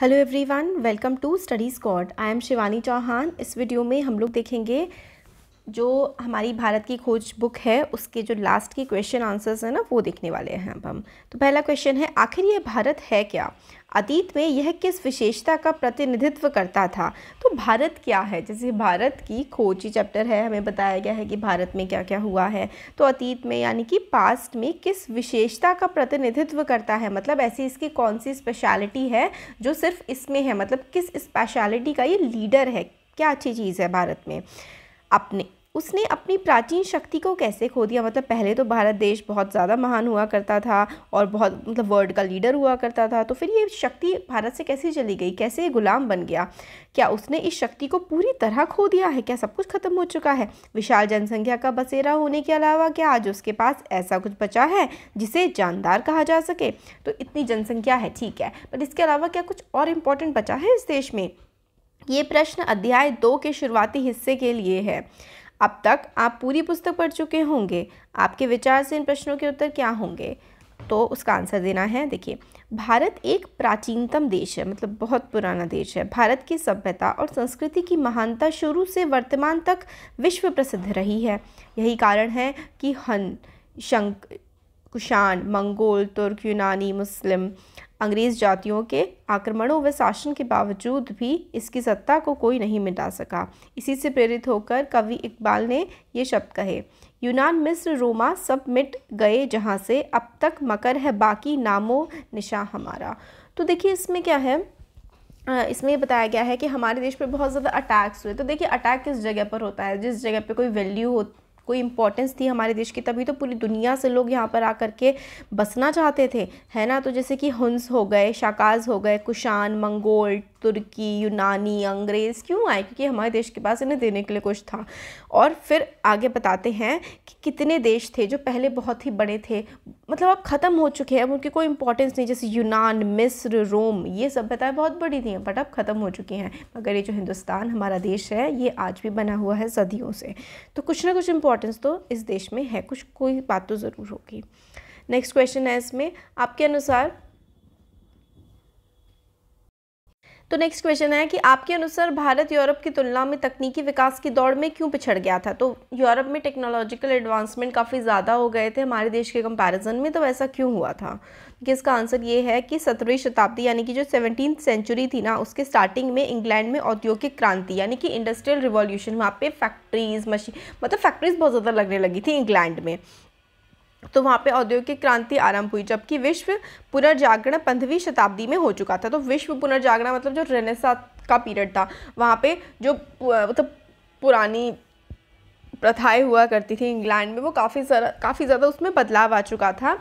hello everyone welcome to study Scott I am Shivani Chauhan इस video में हम लोग देखेंगे जो हमारी भारत की खोज बुक है उसके जो लास्ट के क्वेश्चन आंसर्स हैं ना वो देखने वाले हैं अब हम तो पहला क्वेश्चन है आखिर यह भारत है क्या अतीत में यह किस विशेषता का प्रतिनिधित्व करता था तो भारत क्या है जैसे भारत की खोज ही चैप्टर है हमें बताया गया है कि भारत में क्या क्या हुआ है तो अतीत में यानी कि पास्ट में किस विशेषता का प्रतिनिधित्व करता है मतलब ऐसी इसकी कौन सी स्पेशलिटी है जो सिर्फ इसमें है मतलब किस स्पेशलिटी का ये लीडर है क्या अच्छी चीज़ है भारत में अपने उसने अपनी प्राचीन शक्ति को कैसे खो दिया मतलब पहले तो भारत देश बहुत ज़्यादा महान हुआ करता था और बहुत मतलब वर्ल्ड का लीडर हुआ करता था तो फिर ये शक्ति भारत से कैसे चली गई कैसे ये गुलाम बन गया क्या उसने इस शक्ति को पूरी तरह खो दिया है क्या सब कुछ ख़त्म हो चुका है विशाल जनसंख्या का बसेरा होने के अलावा क्या आज उसके पास ऐसा कुछ बचा है जिसे जानदार कहा जा सके तो इतनी जनसंख्या है ठीक है बट इसके अलावा क्या कुछ और इम्पोर्टेंट बचा है इस देश में ये प्रश्न अध्याय दो के शुरुआती हिस्से के लिए है अब तक आप पूरी पुस्तक पढ़ चुके होंगे आपके विचार से इन प्रश्नों के उत्तर क्या होंगे तो उसका आंसर देना है देखिए भारत एक प्राचीनतम देश है मतलब बहुत पुराना देश है भारत की सभ्यता और संस्कृति की महानता शुरू से वर्तमान तक विश्व प्रसिद्ध रही है यही कारण है कि हन शंक कुषाण मंगोल तुर्क यूनानी मुस्लिम अंग्रेज़ जातियों के आक्रमणों व शासन के बावजूद भी इसकी सत्ता को कोई नहीं मिटा सका इसी से प्रेरित होकर कवि इकबाल ने ये शब्द कहे यूनान मिस्र रोमा सब मिट गए जहाँ से अब तक मकर है बाकी नामो निशा हमारा तो देखिए इसमें क्या है इसमें बताया गया है कि हमारे देश पर बहुत ज़्यादा अटैक्स हुए तो देखिए अटैक किस जगह पर होता है जिस जगह पर कोई वैल्यू हो कोई इंपॉर्टेंस थी हमारे देश की तभी तो पूरी दुनिया से लोग यहाँ पर आकर के बसना चाहते थे है ना तो जैसे कि हंस हो गए शाकाज हो गए कुशान मंगोल तुर्की यूनानी अंग्रेज़ क्यों आए क्योंकि हमारे देश के पास इन्हें देने के लिए कुछ था और फिर आगे बताते हैं कि कितने देश थे जो पहले बहुत ही बड़े थे मतलब अब ख़त्म हो चुके हैं अब उनकी कोई इंपॉर्टेंस नहीं जैसे यूनान मिस्र रोम ये सभ्यताएँ बहुत बड़ी थी बट अब ख़त्म हो चुकी हैं मगर ये जो हिंदुस्तान हमारा देश है ये आज भी बना हुआ है सदियों से तो कुछ ना कुछ इंपॉर्ट इंपॉर्टेंस तो इस देश में है कुछ कोई बात तो ज़रूर होगी नेक्स्ट क्वेश्चन है इसमें आपके अनुसार तो नेक्स्ट क्वेश्चन है कि आपके अनुसार भारत यूरोप की तुलना में तकनीकी विकास की दौड़ में क्यों पिछड़ गया था तो यूरोप में टेक्नोलॉजिकल एडवांसमेंट काफ़ी ज़्यादा हो गए थे हमारे देश के कंपैरिजन में तो ऐसा क्यों हुआ था कि इसका आंसर ये है कि सत्रहवीं शताब्दी यानी कि जो सेवनटीन सेंचुरी थी ना उसके स्टार्टिंग में इंग्लैंड में औद्योगिक क्रांति यानी कि इंडस्ट्रियल रिवॉल्यूशन वहाँ पे फैक्ट्रीज मशीन मतलब फैक्ट्रीज बहुत ज़्यादा लगने लगी थी इंग्लैंड में तो वहाँ पे औद्योगिक क्रांति आरंभ हुई जबकि विश्व पुनर्जागरण पंद्रहवीं शताब्दी में हो चुका था तो विश्व पुनर्जागरण मतलब जो रेनेसा का पीरियड था वहाँ पे जो मतलब पुरानी प्रथाएं हुआ करती थी इंग्लैंड में वो काफ़ी काफ़ी ज़्यादा उसमें बदलाव आ चुका था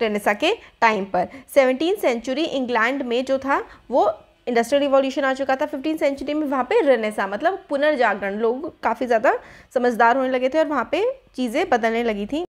रेनेसा के टाइम पर सेवनटीन सेंचुरी इंग्लैंड में जो था वो इंडस्ट्रियल रिवॉल्यूशन आ चुका था फिफ्टीन सेंचुरी में वहाँ पे रेनेसा मतलब पुनर्जागरण लोग काफ़ी ज़्यादा समझदार होने लगे थे और वहाँ पे चीज़ें बदलने लगी थी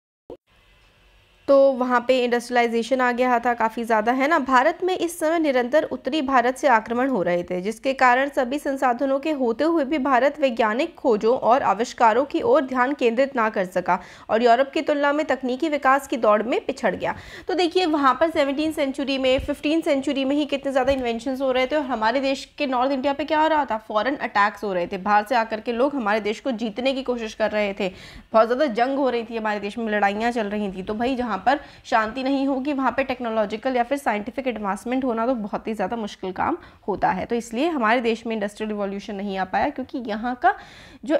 तो वहाँ पे इंडस्ट्रियलाइजेशन आ गया था काफ़ी ज़्यादा है ना भारत में इस समय निरंतर उत्तरी भारत से आक्रमण हो रहे थे जिसके कारण सभी संसाधनों के होते हुए भी भारत वैज्ञानिक खोजों और आविष्कारों की ओर ध्यान केंद्रित ना कर सका और यूरोप की तुलना में तकनीकी विकास की दौड़ में पिछड़ गया तो देखिए वहाँ पर सेवनटीन सेंचुरी में फिफ्टीन सेंचुरी में ही कितने ज़्यादा इन्वेंशन हो रहे थे और हमारे देश के नॉर्थ इंडिया पर क्या हो रहा था फ़ॉरन अटैक्स हो रहे थे बाहर से आकर के लोग हमारे देश को जीतने की कोशिश कर रहे थे बहुत ज़्यादा जंग हो रही थी हमारे देश में लड़ाइयाँ चल रही थी तो भाई जहाँ वहाँ पर शांति नहीं होगी वहाँ पर टेक्नोलॉजिकल या फिर साइंटिफिक एडवांसमेंट होना तो बहुत ही ज़्यादा मुश्किल काम होता है तो इसलिए हमारे देश में इंडस्ट्रियल रिवोल्यूशन नहीं आ पाया क्योंकि यहाँ का जो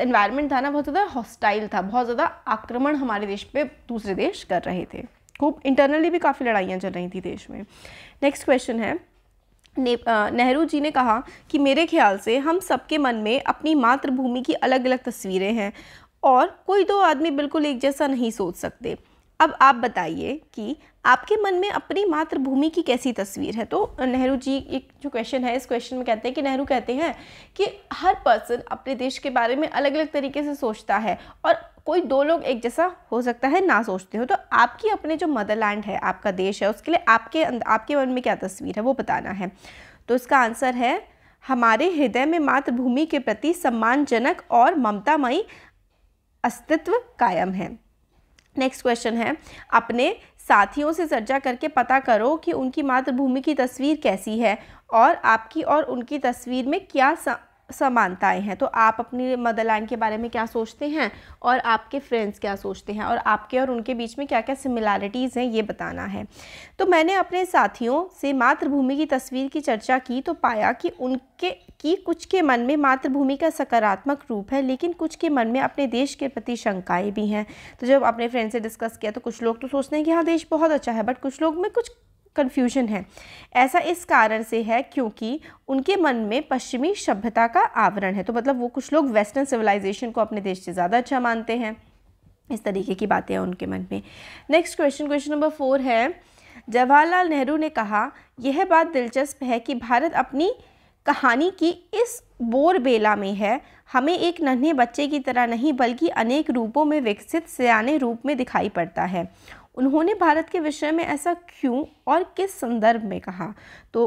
एनवायरनमेंट था ना बहुत ज़्यादा हॉस्टाइल था बहुत ज़्यादा आक्रमण हमारे देश पे दूसरे देश कर रहे थे खूब इंटरनली भी काफ़ी लड़ाइयाँ चल रही थी देश में नेक्स्ट क्वेश्चन है नेहरू जी ने कहा कि मेरे ख्याल से हम सबके मन में अपनी मातृभूमि की अलग अलग तस्वीरें हैं और कोई दो आदमी बिल्कुल एक जैसा नहीं सोच सकते अब आप बताइए कि आपके मन में अपनी मातृभूमि की कैसी तस्वीर है तो नेहरू जी एक जो क्वेश्चन है इस क्वेश्चन में कहते हैं कि नेहरू कहते हैं कि हर पर्सन अपने देश के बारे में अलग अलग तरीके से सोचता है और कोई दो लोग एक जैसा हो सकता है ना सोचते हो तो आपकी अपने जो मदरलैंड है आपका देश है उसके लिए आपके अं, आपके मन में क्या तस्वीर है वो बताना है तो इसका आंसर है हमारे हृदय में मातृभूमि के प्रति सम्मानजनक और ममतामयी अस्तित्व कायम है नेक्स्ट क्वेश्चन है अपने साथियों से चर्चा करके पता करो कि उनकी मातृभूमि की तस्वीर कैसी है और आपकी और उनकी तस्वीर में क्या समानताएं हैं तो आप अपनी मदरलैंड के बारे में क्या सोचते हैं और आपके फ्रेंड्स क्या सोचते हैं और आपके और उनके बीच में क्या क्या सिमिलैरिटीज़ हैं ये बताना है तो मैंने अपने साथियों से मातृभूमि की तस्वीर की चर्चा की तो पाया कि उनके कि कुछ के मन में मातृभूमि का सकारात्मक रूप है लेकिन कुछ के मन में अपने देश के प्रति शंकाएं भी हैं तो जब अपने फ्रेंड से डिस्कस किया तो कुछ लोग तो सोचते हैं कि हाँ देश बहुत अच्छा है बट कुछ लोग में कुछ कन्फ्यूजन है ऐसा इस कारण से है क्योंकि उनके मन में पश्चिमी सभ्यता का आवरण है तो मतलब वो कुछ लोग वेस्टर्न सिविलाइजेशन को अपने देश से ज़्यादा अच्छा मानते हैं इस तरीके की बातें हैं उनके मन में next question question number four है जवाहरलाल नेहरू ने कहा यह बात दिलचस्प है कि भारत अपनी कहानी की इस बोरबेला में है हमें एक नन्हे बच्चे की तरह नहीं बल्कि अनेक रूपों में विकसित सयाने रूप में दिखाई पड़ता है उन्होंने भारत के विषय में ऐसा क्यों और किस संदर्भ में कहा तो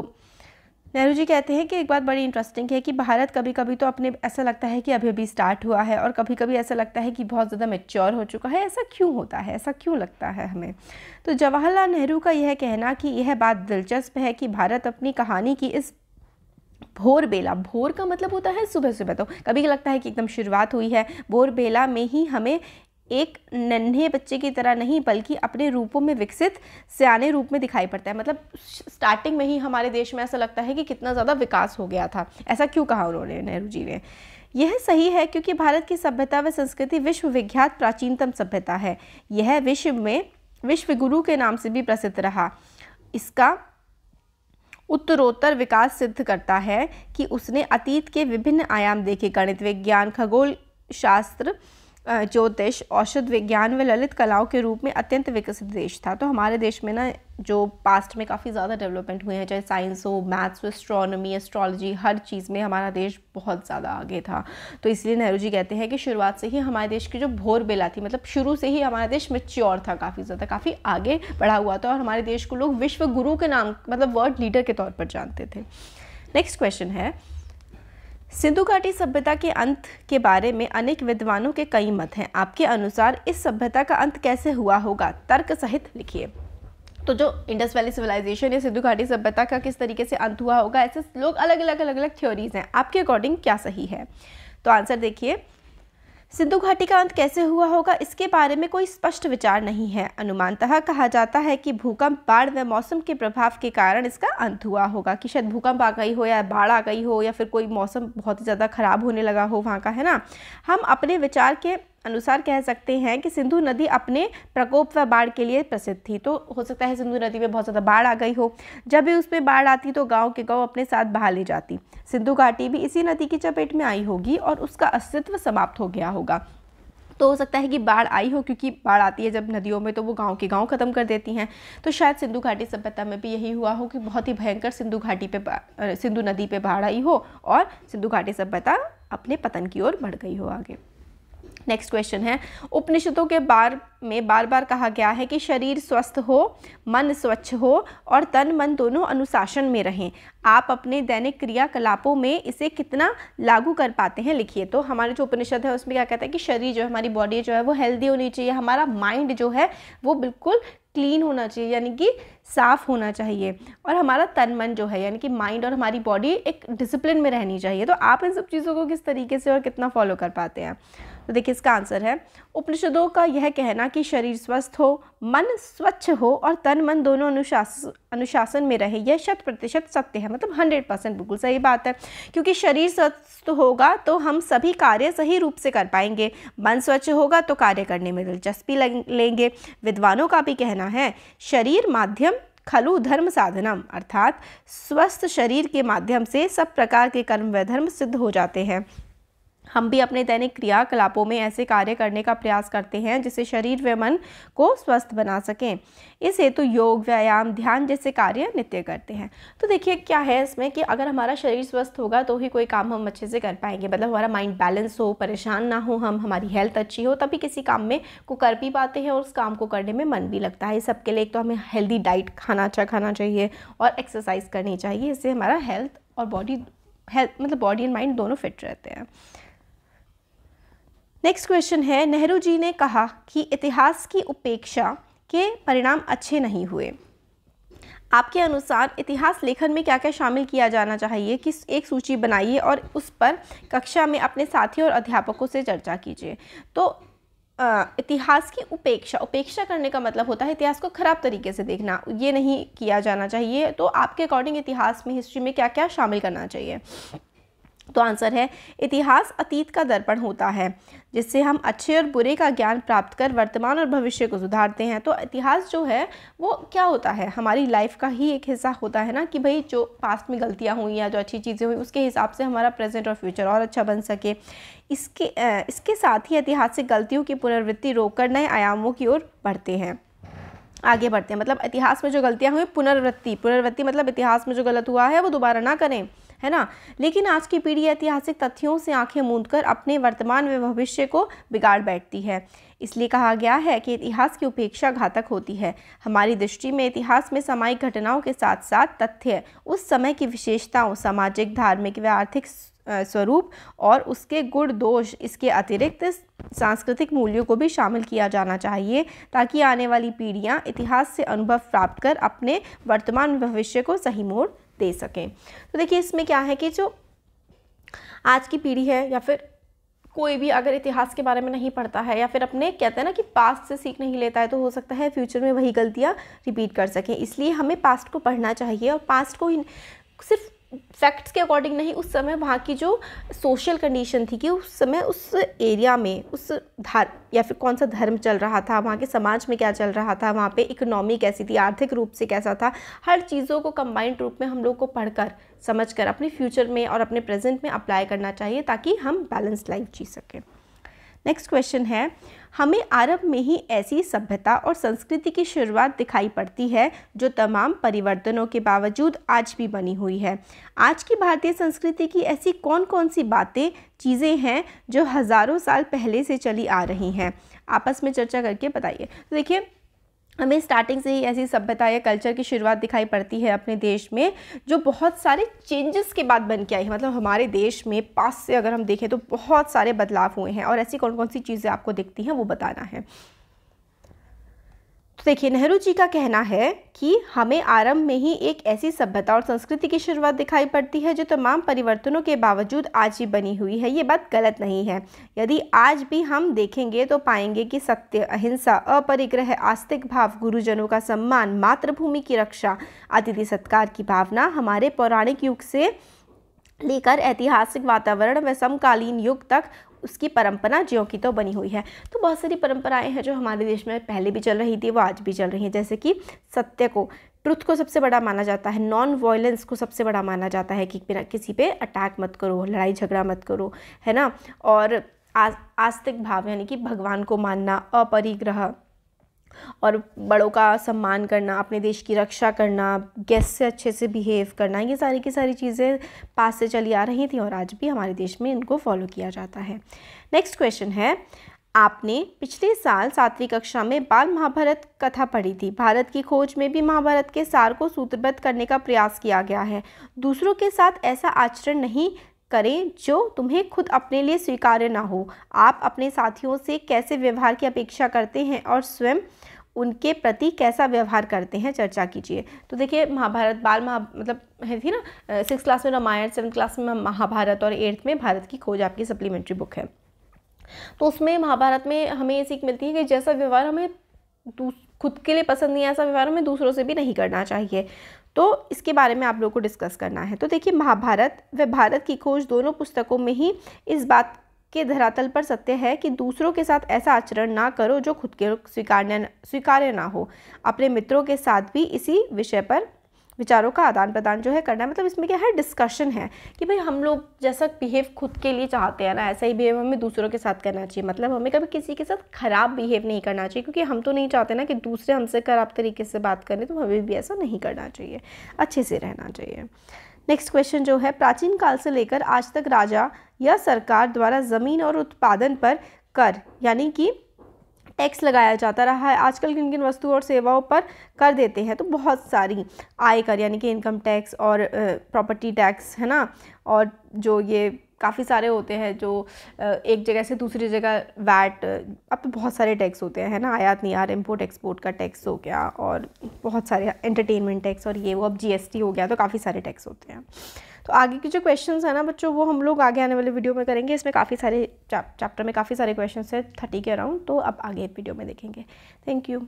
नेहरू जी कहते हैं कि एक बात बड़ी इंटरेस्टिंग है कि भारत कभी कभी तो अपने ऐसा लगता है कि अभी अभी स्टार्ट हुआ है और कभी कभी ऐसा लगता है कि बहुत ज़्यादा मेच्योर हो चुका है ऐसा क्यों होता है ऐसा क्यों लगता है हमें तो जवाहरलाल नेहरू का यह कहना कि यह बात दिलचस्प है कि भारत अपनी कहानी की इस भोर बेला भोर का मतलब होता है सुबह सुबह तो कभी लगता है कि एकदम शुरुआत हुई है भोर बेला में ही हमें एक नन्हे बच्चे की तरह नहीं बल्कि अपने रूपों में विकसित सयाने रूप में दिखाई पड़ता है मतलब स्टार्टिंग में ही हमारे देश में ऐसा लगता है कि कितना ज़्यादा विकास हो गया था ऐसा क्यों कहा उन्होंने नेहरू जी ने यह सही है क्योंकि भारत की सभ्यता व संस्कृति विश्व विख्यात प्राचीनतम सभ्यता है यह विश्व में विश्व गुरु के नाम से भी प्रसिद्ध रहा इसका उत्तरोत्तर विकास सिद्ध करता है कि उसने अतीत के विभिन्न आयाम देखे गणित विज्ञान खगोल शास्त्र ज्योतिष औषध विज्ञान व ललित कलाओं के रूप में अत्यंत विकसित देश था तो हमारे देश में ना जो पास्ट में काफ़ी ज़्यादा डेवलपमेंट हुए हैं चाहे साइंस हो मैथ्स हो एस्ट्रोनॉमी एस्ट्रोलॉजी हर चीज़ में हमारा देश बहुत ज़्यादा आगे था तो इसलिए नेहरू जी कहते हैं कि शुरुआत से ही हमारे देश की जो भोर बेला थी मतलब शुरू से ही हमारा देश मेच्योर था काफ़ी ज़्यादा काफ़ी आगे बढ़ा हुआ था और हमारे देश को लोग विश्व गुरु के नाम मतलब वर्ल्ड लीडर के तौर पर जानते थे नेक्स्ट क्वेश्चन है सिंधु घाटी सभ्यता के अंत के बारे में अनेक विद्वानों के कई मत हैं आपके अनुसार इस सभ्यता का अंत कैसे हुआ होगा तर्क सहित लिखिए तो जो इंडस वैली सिविलाइजेशन या सिंधु घाटी सभ्यता का किस तरीके से अंत हुआ होगा ऐसे लोग अलग अलग अलग अलग थ्योरीज हैं आपके अकॉर्डिंग क्या सही है तो आंसर देखिए सिंधु घाटी का अंत कैसे हुआ होगा इसके बारे में कोई स्पष्ट विचार नहीं है अनुमानतः कहा जाता है कि भूकंप बाढ़ व मौसम के प्रभाव के कारण इसका अंत हुआ होगा कि शायद भूकंप आ गई हो या बाढ़ आ गई हो या फिर कोई मौसम बहुत ही ज़्यादा खराब होने लगा हो वहाँ का है ना हम अपने विचार के अनुसार कह सकते हैं कि सिंधु नदी अपने प्रकोप व बाढ़ के लिए प्रसिद्ध थी तो हो सकता है सिंधु नदी में बहुत ज़्यादा बाढ़ आ गई हो जब भी उस पर बाढ़ आती तो गाँव के गाँव अपने साथ बहा ले जाती सिंधु घाटी भी इसी नदी की चपेट में आई होगी और उसका अस्तित्व समाप्त हो गया होगा तो हो सकता है कि बाढ़ आई हो क्योंकि बाढ़ आती है जब नदियों में तो वो गांव के गांव ख़त्म कर देती हैं तो शायद सिंधु घाटी सभ्यता में भी यही हुआ हो कि बहुत ही भयंकर सिंधु घाटी पे सिंधु नदी पे बाढ़ आई हो और सिंधु घाटी सभ्यता अपने पतन की ओर बढ़ गई हो आगे नेक्स्ट क्वेश्चन है उपनिषदों के बार में बार बार कहा गया है कि शरीर स्वस्थ हो मन स्वच्छ हो और तन मन दोनों अनुशासन में रहें आप अपने दैनिक क्रियाकलापों में इसे कितना लागू कर पाते हैं लिखिए तो हमारे जो उपनिषद है उसमें क्या कहता है कि शरीर जो है हमारी बॉडी जो है वो हेल्दी होनी चाहिए हमारा माइंड जो है वो बिल्कुल क्लीन होना चाहिए यानी कि साफ़ होना चाहिए और हमारा तन मन जो है यानी कि माइंड और हमारी बॉडी एक डिसिप्लिन में रहनी चाहिए तो आप इन सब चीज़ों को किस तरीके से और कितना फॉलो कर पाते हैं तो देखिए इसका आंसर है उपनिषदों का यह कहना कि शरीर स्वस्थ हो मन स्वच्छ हो और तन मन दोनों अनुशासन अनुशासन में रहे यह शत प्रतिशत सत्य है मतलब हंड्रेड परसेंट बिल्कुल सही बात है क्योंकि शरीर स्वस्थ होगा तो हम सभी कार्य सही रूप से कर पाएंगे मन स्वच्छ होगा तो कार्य करने में दिलचस्पी लेंगे विद्वानों का भी कहना है शरीर माध्यम खलु धर्म साधनम अर्थात स्वस्थ शरीर के माध्यम से सब प्रकार के कर्म व धर्म सिद्ध हो जाते हैं हम भी अपने दैनिक क्रियाकलापों में ऐसे कार्य करने का प्रयास करते हैं जिससे शरीर व मन को स्वस्थ बना सकें इस हेतु तो योग व्यायाम ध्यान जैसे कार्य नित्य करते हैं तो देखिए क्या है इसमें कि अगर हमारा शरीर स्वस्थ होगा तो ही कोई काम हम अच्छे से कर पाएंगे मतलब हमारा माइंड बैलेंस हो परेशान ना हो हम हमारी हेल्थ अच्छी हो तभी किसी काम में को कर भी पाते हैं और उस काम को करने में मन भी लगता है सबके लिए एक तो हमें हेल्दी डाइट खाना अच्छा खाना चाहिए और एक्सरसाइज करनी चाहिए इससे हमारा हेल्थ और बॉडी हेल्थ मतलब बॉडी एंड माइंड दोनों फिट रहते हैं नेक्स्ट क्वेश्चन है नेहरू जी ने कहा कि इतिहास की उपेक्षा के परिणाम अच्छे नहीं हुए आपके अनुसार इतिहास लेखन में क्या क्या शामिल किया जाना चाहिए कि एक सूची बनाइए और उस पर कक्षा में अपने साथियों और अध्यापकों से चर्चा कीजिए तो इतिहास की उपेक्षा उपेक्षा करने का मतलब होता है इतिहास को ख़राब तरीके से देखना ये नहीं किया जाना चाहिए तो आपके अकॉर्डिंग इतिहास में हिस्ट्री में क्या क्या शामिल करना चाहिए तो आंसर है इतिहास अतीत का दर्पण होता है जिससे हम अच्छे और बुरे का ज्ञान प्राप्त कर वर्तमान और भविष्य को सुधारते हैं तो इतिहास जो है वो क्या होता है हमारी लाइफ का ही एक हिस्सा होता है ना कि भाई जो पास्ट में गलतियाँ हुई या जो अच्छी चीज़ें हुई उसके हिसाब से हमारा प्रेजेंट और फ्यूचर और अच्छा बन सके इसके इसके साथ ही ऐतिहासिक गलतियों की पुनर्वृत्ति रोक नए आयामों की ओर बढ़ते हैं आगे बढ़ते हैं मतलब इतिहास में जो गलतियाँ हुई पुनर्वृत्ति पुनर्वृत्ति मतलब इतिहास में जो गलत हुआ है वो दोबारा ना करें है ना लेकिन आज की पीढ़ी ऐतिहासिक तथ्यों से आंखें मूंद अपने वर्तमान व भविष्य को बिगाड़ बैठती है इसलिए कहा गया है कि इतिहास की उपेक्षा घातक होती है हमारी दृष्टि में इतिहास में सामायिक घटनाओं के साथ साथ तथ्य उस समय की विशेषताओं सामाजिक धार्मिक व आर्थिक स्वरूप और उसके गुण दोष इसके अतिरिक्त सांस्कृतिक मूल्यों को भी शामिल किया जाना चाहिए ताकि आने वाली पीढ़ियाँ इतिहास से अनुभव प्राप्त कर अपने वर्तमान भविष्य को सही मोड़ दे सकें तो देखिए इसमें क्या है कि जो आज की पीढ़ी है या फिर कोई भी अगर इतिहास के बारे में नहीं पढ़ता है या फिर अपने कहते हैं ना कि पास्ट से सीख नहीं लेता है तो हो सकता है फ्यूचर में वही गलतियाँ रिपीट कर सकें इसलिए हमें पास्ट को पढ़ना चाहिए और पास्ट को ही सिर्फ फैक्ट्स के अकॉर्डिंग नहीं उस समय वहाँ की जो सोशल कंडीशन थी कि उस समय उस एरिया में उस धार या फिर कौन सा धर्म चल रहा था वहाँ के समाज में क्या चल रहा था वहाँ पे इकोनॉमी कैसी थी आर्थिक रूप से कैसा था हर चीज़ों को कंबाइंड रूप में हम लोग को पढ़कर समझकर अपने फ्यूचर में और अपने प्रेजेंट में अप्लाई करना चाहिए ताकि हम बैलेंस लाइफ जी सकें नेक्स्ट क्वेश्चन है हमें अरब में ही ऐसी सभ्यता और संस्कृति की शुरुआत दिखाई पड़ती है जो तमाम परिवर्तनों के बावजूद आज भी बनी हुई है आज की भारतीय संस्कृति की ऐसी कौन कौन सी बातें चीज़ें हैं जो हज़ारों साल पहले से चली आ रही हैं आपस में चर्चा करके बताइए तो देखिए हमें स्टार्टिंग से ही ऐसी सभ्यता या कल्चर की शुरुआत दिखाई पड़ती है अपने देश में जो बहुत सारे चेंजेस के बाद बन के आई है मतलब हमारे देश में पास से अगर हम देखें तो बहुत सारे बदलाव हुए हैं और ऐसी कौन कौन सी चीज़ें आपको दिखती हैं वो बताना है तो देखिए नेहरू जी का कहना है कि हमें आरंभ में ही एक ऐसी सभ्यता और संस्कृति की शुरुआत दिखाई पड़ती है जो तमाम परिवर्तनों के बावजूद आज ही बनी हुई है ये बात गलत नहीं है यदि आज भी हम देखेंगे तो पाएंगे कि सत्य अहिंसा अपरिग्रह आस्तिक भाव गुरुजनों का सम्मान मातृभूमि की रक्षा अतिथि सत्कार की भावना हमारे पौराणिक युग से लेकर ऐतिहासिक वातावरण व समकालीन युग तक उसकी परंपरा ज्यो की तो बनी हुई है तो बहुत सारी परंपराएं हैं जो हमारे देश में पहले भी चल रही थी वो आज भी चल रही हैं जैसे कि सत्य को ट्रुथ को सबसे बड़ा माना जाता है नॉन वायलेंस को सबसे बड़ा माना जाता है कि बिना किसी पे अटैक मत करो लड़ाई झगड़ा मत करो है ना और आस्तिक भाव यानी कि भगवान को मानना अपरिग्रह और बड़ों का सम्मान करना अपने देश की रक्षा करना गेस्ट से अच्छे से बिहेव करना ये सारी की सारी चीज़ें पास से चली आ रही थी और आज भी हमारे देश में इनको फॉलो किया जाता है नेक्स्ट क्वेश्चन है आपने पिछले साल सातवीं कक्षा में बाल महाभारत कथा पढ़ी थी भारत की खोज में भी महाभारत के सार को सूत्रबद्ध करने का प्रयास किया गया है दूसरों के साथ ऐसा आचरण नहीं करें जो तुम्हें खुद अपने लिए स्वीकार्य ना हो आप अपने साथियों से कैसे व्यवहार की अपेक्षा करते हैं और स्वयं उनके प्रति कैसा व्यवहार करते हैं चर्चा कीजिए तो देखिए महाभारत बाल महा मतलब है थी ना सिक्स क्लास में रामायण सेवन क्लास में महाभारत और एट्थ में भारत की खोज आपकी सप्लीमेंट्री बुक है तो उसमें महाभारत में हमें ये सीख मिलती है कि जैसा व्यवहार हमें खुद के लिए पसंद नहीं है ऐसा व्यवहार हमें दूसरों से भी नहीं करना चाहिए तो इसके बारे में आप लोगों को डिस्कस करना है तो देखिए महाभारत व भारत की खोज दोनों पुस्तकों में ही इस बात के धरातल पर सत्य है कि दूसरों के साथ ऐसा आचरण ना करो जो खुद के स्वीकार स्वीकार्य ना हो अपने मित्रों के साथ भी इसी विषय पर विचारों का आदान प्रदान जो है करना है मतलब इसमें क्या है डिस्कशन है कि भाई हम लोग जैसा बिहेव खुद के लिए चाहते हैं ना ऐसा ही बिहेव हमें दूसरों के साथ करना चाहिए मतलब हमें कभी किसी के साथ ख़राब बिहेव नहीं करना चाहिए क्योंकि हम तो नहीं चाहते ना कि दूसरे हमसे खराब तरीके से बात करें तो हमें भी ऐसा नहीं करना चाहिए अच्छे से रहना चाहिए नेक्स्ट क्वेश्चन जो है प्राचीन काल से लेकर आज तक राजा या सरकार द्वारा ज़मीन और उत्पादन पर कर यानी कि टैक्स लगाया जाता रहा है आजकल किन किन वस्तुओं और सेवाओं पर कर देते हैं तो बहुत सारी आयकर यानी कि इनकम टैक्स और प्रॉपर्टी टैक्स है ना और जो ये काफ़ी सारे होते हैं जो एक जगह से दूसरी जगह वैट अब तो बहुत सारे टैक्स होते हैं है ना आयात नहीं यार इम्पोर्ट एक्सपोर्ट का टैक्स हो गया और बहुत सारे एंटरटेनमेंट टैक्स और ये वो अब जीएसटी हो गया तो काफ़ी सारे टैक्स होते हैं तो आगे के जो क्वेश्चन है ना बच्चों वो हम लोग आगे आने वाले वीडियो में करेंगे इसमें काफ़ी सारे चैप्टर में काफ़ी सारे क्वेश्चन है थर्टी के अराउंड तो आप आगे वीडियो में देखेंगे थैंक यू